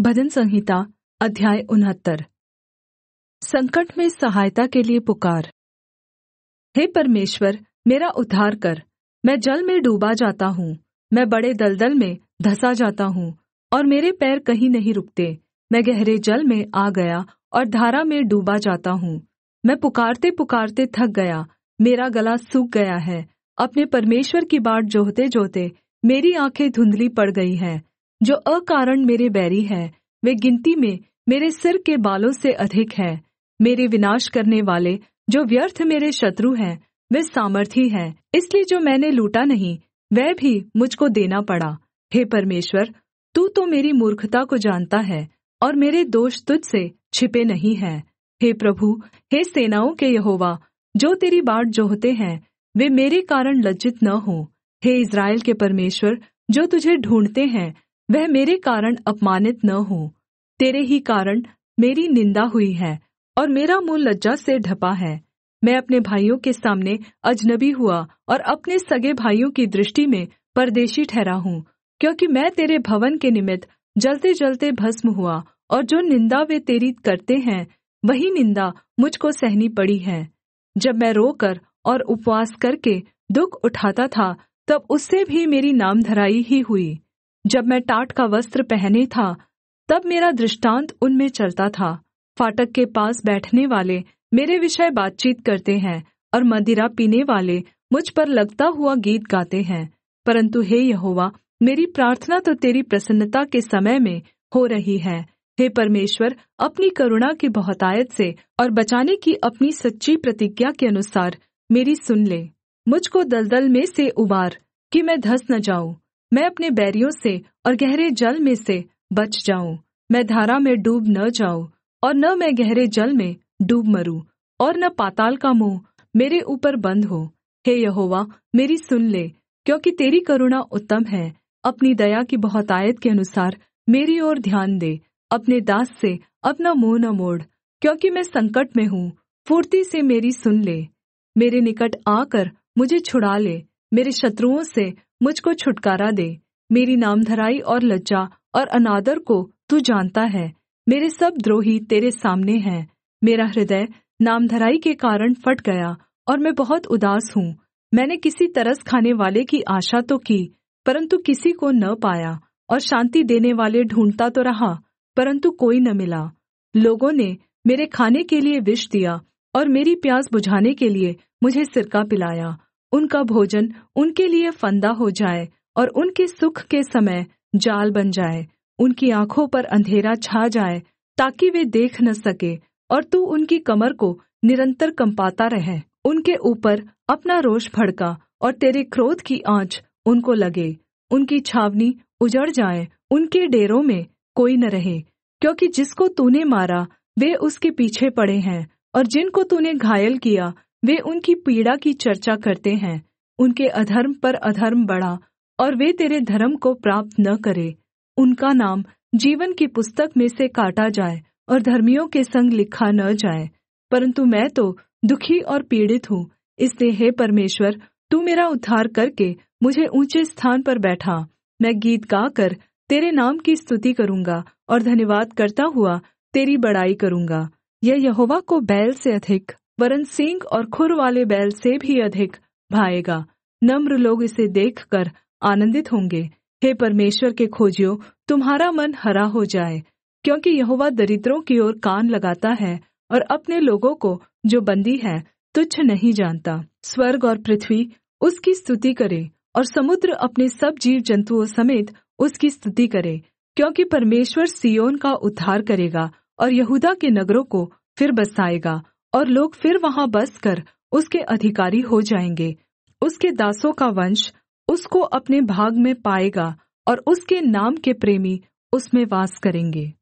भजन संहिता अध्याय उनहत्तर संकट में सहायता के लिए पुकार हे परमेश्वर मेरा उद्धार कर मैं जल में डूबा जाता हूँ मैं बड़े दलदल में धसा जाता हूँ और मेरे पैर कहीं नहीं रुकते मैं गहरे जल में आ गया और धारा में डूबा जाता हूँ मैं पुकारते पुकारते थक गया मेरा गला सूख गया है अपने परमेश्वर की बाट जोहते जोहते मेरी आंखें धुंधली पड़ गई हैं जो अकारण मेरे बैरी हैं वे गिनती में मेरे सिर के बालों से अधिक हैं मेरे विनाश करने वाले जो व्यर्थ मेरे शत्रु हैं वे सामर्थी हैं इसलिए जो मैंने लूटा नहीं वह भी मुझको देना पड़ा हे परमेश्वर तू तो मेरी मूर्खता को जानता है और मेरे दोष तुझ से छिपे नहीं है हे प्रभु हे सेनाओं के यहोवा जो तेरी बाट जोहते हैं वे मेरे कारण लज्जित न हो हे इज़राइल के परमेश्वर जो तुझे ढूंढते हैं वह मेरे कारण अपमानित न हो तेरे ही कारण मेरी निन्दा हुई है और मेरा मुँह लज्जा से ढपा है मैं अपने भाइयों के सामने अजनबी हुआ और अपने सगे भाइयों की दृष्टि में परदेशी ठहरा हूँ क्योंकि मैं तेरे भवन के निमित्त जलते जलते भस्म हुआ और जो निंदा वे तेरी करते हैं वही निंदा मुझको सहनी पड़ी है जब मैं रोकर और उपवास करके दुख उठाता था तब उससे भी मेरी नामधराई ही हुई जब मैं टाट का वस्त्र पहने था तब मेरा दृष्टांत उनमें चलता था फाटक के पास बैठने वाले मेरे विषय बातचीत करते हैं और मदिरा पीने वाले मुझ पर लगता हुआ गीत गाते हैं परंतु हे यहोवा मेरी प्रार्थना तो तेरी प्रसन्नता के समय में हो रही है हे परमेश्वर अपनी करुणा की बहुतायत से और बचाने की अपनी सच्ची प्रतिज्ञा के अनुसार मेरी सुन ले मुझको दलदल में से उबार कि मैं धस न जाऊं मैं अपने बैरियों से और गहरे जल में से बच जाऊं मैं धारा में डूब न जाऊं और न मैं गहरे जल में डूब मरूं और न पाताल का मुंह मेरे ऊपर बंद हो हे यहोवा मेरी सुन ले क्योंकि तेरी करुणा उत्तम है अपनी दया की बहुतायत के अनुसार मेरी ओर ध्यान दे अपने दास से अपना मुंह न मोड़ क्योंकि मैं संकट में हूँ फुर्ती से मेरी सुन ले मेरे निकट आकर मुझे छुड़ा ले मेरे शत्रुओं से मुझको छुटकारा दे मेरी नामधराई और लज्जा और अनादर को तू जानता है मेरे सब द्रोही तेरे सामने हैं मेरा हृदय नामधराई के कारण फट गया और मैं बहुत उदास हूँ मैंने किसी तरस खाने वाले की आशा तो की परंतु किसी को न पाया और शांति देने वाले ढूंढता तो रहा परंतु कोई न मिला लोगों ने मेरे खाने के लिए विष दिया और मेरी प्यास बुझाने के लिए मुझे सिरका पिलाया उनका भोजन उनके लिए फंदा हो जाए और उनके सुख के समय जाल बन जाए उनकी आंखों पर अंधेरा छा जाए ताकि वे देख न सके और तू उनकी कमर को निरंतर कंपाता रहे उनके ऊपर अपना रोष भड़का और तेरे क्रोध की आंच उनको लगे उनकी छावनी उजड़ जाए उनके डेरों में कोई न रहे क्योंकि जिसको तूने मारा वे उसके पीछे पड़े हैं और जिनको तूने घायल किया वे उनकी पीड़ा की चर्चा करते हैं उनके अधर्म पर अधर्म बढ़ा और वे तेरे धर्म को प्राप्त न करे उनका नाम जीवन की पुस्तक में से काटा जाए और धर्मियों के संग लिखा न जाए परंतु मैं तो दुखी और पीड़ित हूँ इसलिए हे परमेश्वर तू मेरा उद्धार करके मुझे ऊंचे स्थान पर बैठा मैं गीत गाकर तेरे नाम की स्तुति करूंगा और धन्यवाद करता हुआ तेरी बड़ाई करूंगा यह यहोवा को बैल से अधिक वरन सींग और खुर वाले बैल से भी अधिक भाएगा नम्र लोग इसे देखकर आनंदित होंगे हे परमेश्वर के खोजियो तुम्हारा मन हरा हो जाए क्योंकि यहोवा दरिद्रों की ओर कान लगाता है और अपने लोगों को जो बंदी है तुच्छ नहीं जानता स्वर्ग और पृथ्वी उसकी स्तुति करे और समुद्र अपने सब जीव जंतुओं समेत उसकी स्तुति करे क्योंकि परमेश्वर सियोन का उद्धार करेगा और यहूदा के नगरों को फिर बसाएगा और लोग फिर वहाँ बसकर उसके अधिकारी हो जाएंगे उसके दासों का वंश उसको अपने भाग में पाएगा और उसके नाम के प्रेमी उसमें वास करेंगे